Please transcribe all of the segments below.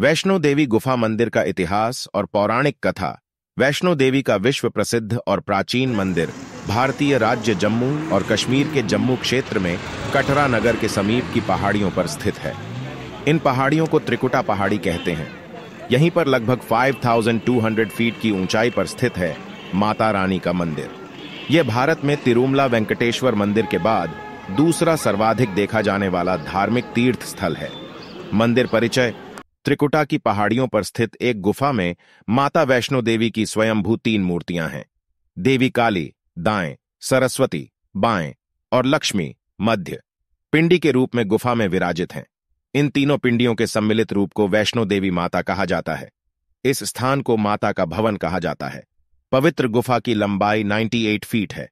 वैष्णो देवी गुफा मंदिर का इतिहास और पौराणिक कथा वैष्णो देवी का विश्व प्रसिद्ध और प्राचीन मंदिर भारतीय राज्य जम्मू और कश्मीर के जम्मू क्षेत्र में कटरा नगर के समीप की पहाड़ियों पर स्थित है इन पहाड़ियों को त्रिकुटा पहाड़ी कहते हैं यहीं पर लगभग 5,200 फीट की ऊंचाई पर स्थित है माता रानी का मंदिर यह भारत में तिरुमला वेंकटेश्वर मंदिर के बाद दूसरा सर्वाधिक देखा जाने वाला धार्मिक तीर्थ स्थल है मंदिर परिचय त्रिकुटा की पहाड़ियों पर स्थित एक गुफा में माता वैष्णो देवी की स्वयंभू तीन मूर्तियां हैं देवी काली दाएं सरस्वती बाएं और लक्ष्मी मध्य पिंडी के रूप में गुफा में विराजित हैं इन तीनों पिंडियों के सम्मिलित रूप को वैष्णो देवी माता कहा जाता है इस स्थान को माता का भवन कहा जाता है पवित्र गुफा की लंबाई 98 फीट है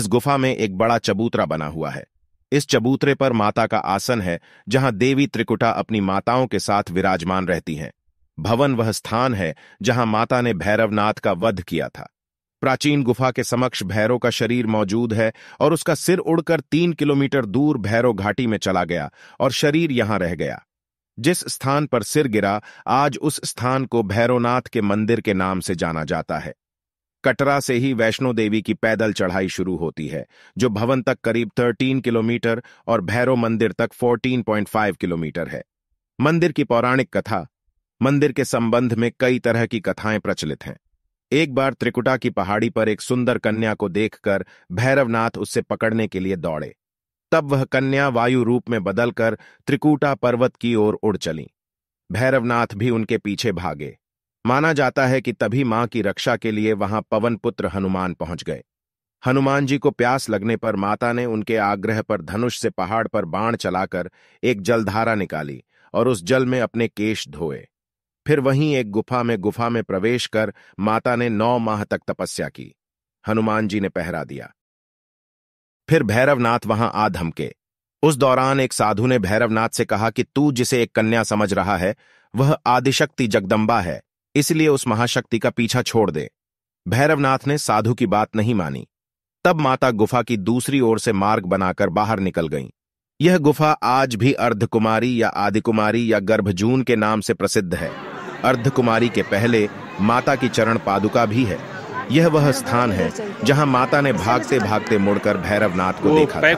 इस गुफा में एक बड़ा चबूतरा बना हुआ है इस चबूतरे पर माता का आसन है जहां देवी त्रिकुटा अपनी माताओं के साथ विराजमान रहती हैं भवन वह स्थान है जहां माता ने भैरवनाथ का वध किया था प्राचीन गुफा के समक्ष भैरव का शरीर मौजूद है और उसका सिर उड़कर तीन किलोमीटर दूर भैरव घाटी में चला गया और शरीर यहां रह गया जिस स्थान पर सिर गिरा आज उस स्थान को भैरवनाथ के मंदिर के नाम से जाना जाता है कटरा से ही वैष्णो देवी की पैदल चढ़ाई शुरू होती है जो भवन तक करीब 13 किलोमीटर और भैरव मंदिर तक 14.5 किलोमीटर है मंदिर की पौराणिक कथा मंदिर के संबंध में कई तरह की कथाएं प्रचलित हैं एक बार त्रिकुटा की पहाड़ी पर एक सुंदर कन्या को देखकर भैरवनाथ उससे पकड़ने के लिए दौड़े तब वह कन्या वायु रूप में बदलकर त्रिकुटा पर्वत की ओर उड़ चली भैरवनाथ भी उनके पीछे भागे माना जाता है कि तभी मां की रक्षा के लिए वहां पवन पुत्र हनुमान पहुंच गए हनुमान जी को प्यास लगने पर माता ने उनके आग्रह पर धनुष से पहाड़ पर बाण चलाकर एक जलधारा निकाली और उस जल में अपने केश धोए फिर वहीं एक गुफा में गुफा में प्रवेश कर माता ने नौ माह तक तपस्या की हनुमान जी ने पहरा दिया फिर भैरवनाथ वहां आ धमके उस दौरान एक साधु ने भैरवनाथ से कहा कि तू जिसे एक कन्या समझ रहा है वह आदिशक्ति जगदम्बा है इसलिए उस महाशक्ति का पीछा छोड़ दे भैरवनाथ ने साधु की बात नहीं मानी तब माता गुफा की दूसरी ओर से मार्ग बनाकर बाहर निकल गईं। यह गुफा आज भी अर्धकुमारी या आदिकुमारी या गर्भजून के नाम से प्रसिद्ध है अर्धकुमारी के पहले माता की चरण पादुका भी है यह वह स्थान है जहां माता ने भागते भागते मुड़कर भैरवनाथ को देखा था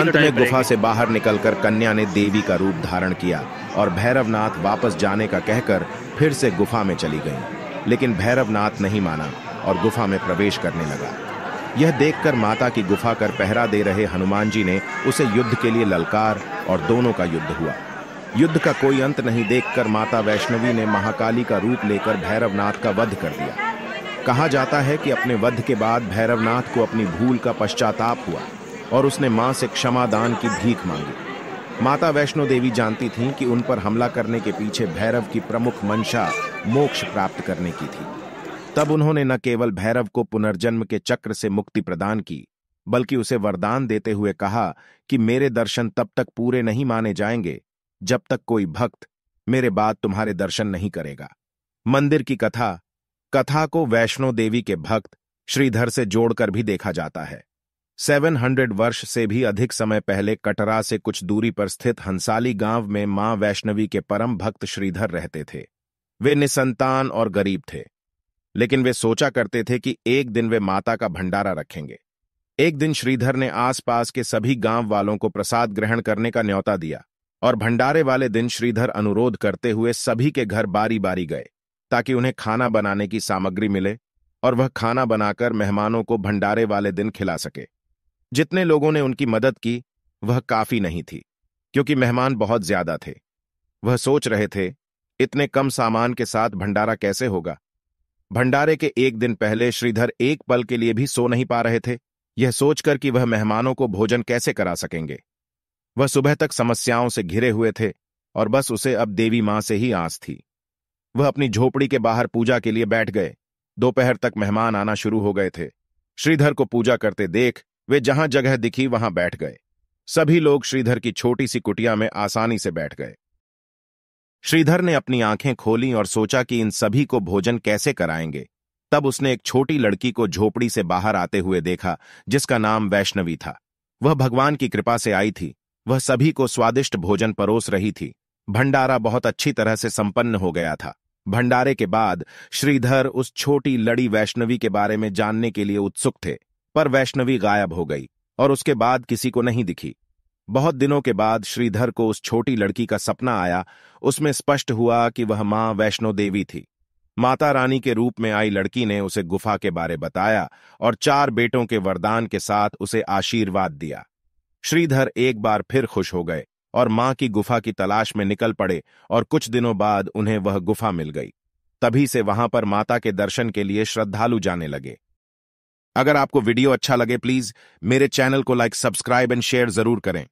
अंत में गुफा से बाहर निकलकर कन्या ने देवी का रूप धारण किया और भैरवनाथ वापस जाने का कहकर फिर से गुफा में चली गई लेकिन भैरवनाथ नहीं माना और गुफा में प्रवेश करने लगा यह देखकर माता की गुफा कर पहरा दे रहे हनुमान जी ने उसे युद्ध के लिए ललकार और दोनों का युद्ध हुआ युद्ध का कोई अंत नहीं देखकर माता वैष्णवी ने महाकाली का रूप लेकर भैरवनाथ का वध कर दिया कहा जाता है कि अपने वध के बाद भैरवनाथ को अपनी भूल का पश्चाताप हुआ और उसने मां से क्षमादान की भीख मांगी माता वैष्णो देवी जानती थीं कि उन पर हमला करने के पीछे भैरव की प्रमुख मंशा मोक्ष प्राप्त करने की थी तब उन्होंने न केवल भैरव को पुनर्जन्म के चक्र से मुक्ति प्रदान की बल्कि उसे वरदान देते हुए कहा कि मेरे दर्शन तब तक पूरे नहीं माने जाएंगे जब तक कोई भक्त मेरे बाद तुम्हारे दर्शन नहीं करेगा मंदिर की कथा कथा को वैष्णो देवी के भक्त श्रीधर से जोड़कर भी देखा जाता है 700 वर्ष से भी अधिक समय पहले कटरा से कुछ दूरी पर स्थित हंसाली गांव में मां वैष्णवी के परम भक्त श्रीधर रहते थे वे निसंतान और गरीब थे लेकिन वे सोचा करते थे कि एक दिन वे माता का भंडारा रखेंगे एक दिन श्रीधर ने आसपास के सभी गांव वालों को प्रसाद ग्रहण करने का न्यौता दिया और भंडारे वाले दिन श्रीधर अनुरोध करते हुए सभी के घर बारी बारी गए ताकि उन्हें खाना बनाने की सामग्री मिले और वह खाना बनाकर मेहमानों को भंडारे वाले दिन खिला सके जितने लोगों ने उनकी मदद की वह काफी नहीं थी क्योंकि मेहमान बहुत ज्यादा थे वह सोच रहे थे इतने कम सामान के साथ भंडारा कैसे होगा भंडारे के एक दिन पहले श्रीधर एक पल के लिए भी सो नहीं पा रहे थे यह सोचकर कि वह मेहमानों को भोजन कैसे करा सकेंगे वह सुबह तक समस्याओं से घिरे हुए थे और बस उसे अब देवी मां से ही आस थी वह अपनी झोपड़ी के बाहर पूजा के लिए बैठ गए दोपहर तक मेहमान आना शुरू हो गए थे श्रीधर को पूजा करते देख वे जहां जगह दिखी वहां बैठ गए सभी लोग श्रीधर की छोटी सी कुटिया में आसानी से बैठ गए श्रीधर ने अपनी आंखें खोली और सोचा कि इन सभी को भोजन कैसे कराएंगे तब उसने एक छोटी लड़की को झोपड़ी से बाहर आते हुए देखा जिसका नाम वैष्णवी था वह भगवान की कृपा से आई थी वह सभी को स्वादिष्ट भोजन परोस रही थी भंडारा बहुत अच्छी तरह से संपन्न हो गया था भंडारे के बाद श्रीधर उस छोटी लड़ी वैष्णवी के बारे में जानने के लिए उत्सुक थे पर वैष्णवी गायब हो गई और उसके बाद किसी को नहीं दिखी बहुत दिनों के बाद श्रीधर को उस छोटी लड़की का सपना आया उसमें स्पष्ट हुआ कि वह मां वैष्णो देवी थी माता रानी के रूप में आई लड़की ने उसे गुफा के बारे बताया और चार बेटों के वरदान के साथ उसे आशीर्वाद दिया श्रीधर एक बार फिर खुश हो गए और मां की गुफा की तलाश में निकल पड़े और कुछ दिनों बाद उन्हें वह गुफा मिल गई तभी से वहां पर माता के दर्शन के लिए श्रद्धालु जाने लगे अगर आपको वीडियो अच्छा लगे प्लीज मेरे चैनल को लाइक सब्सक्राइब एंड शेयर जरूर करें